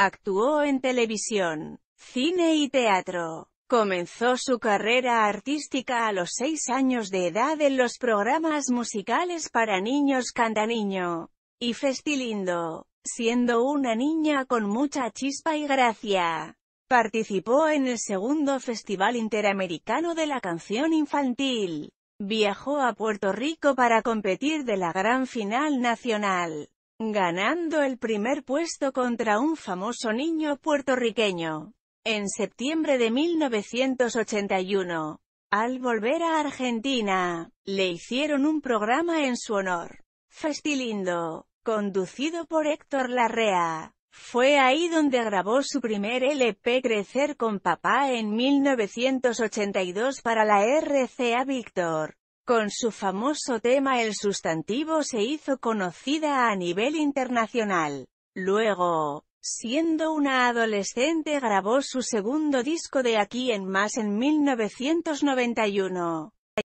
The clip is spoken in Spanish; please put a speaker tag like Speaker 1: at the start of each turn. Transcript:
Speaker 1: Actuó en televisión, cine y teatro. Comenzó su carrera artística a los seis años de edad en los programas musicales para niños Cantaniño y Festilindo, siendo una niña con mucha chispa y gracia. Participó en el segundo Festival Interamericano de la Canción Infantil. Viajó a Puerto Rico para competir de la gran final nacional ganando el primer puesto contra un famoso niño puertorriqueño. En septiembre de 1981, al volver a Argentina, le hicieron un programa en su honor, Festilindo, conducido por Héctor Larrea. Fue ahí donde grabó su primer LP Crecer con Papá en 1982 para la RCA Víctor. Con su famoso tema el sustantivo se hizo conocida a nivel internacional. Luego, siendo una adolescente grabó su segundo disco de Aquí en Más en 1991.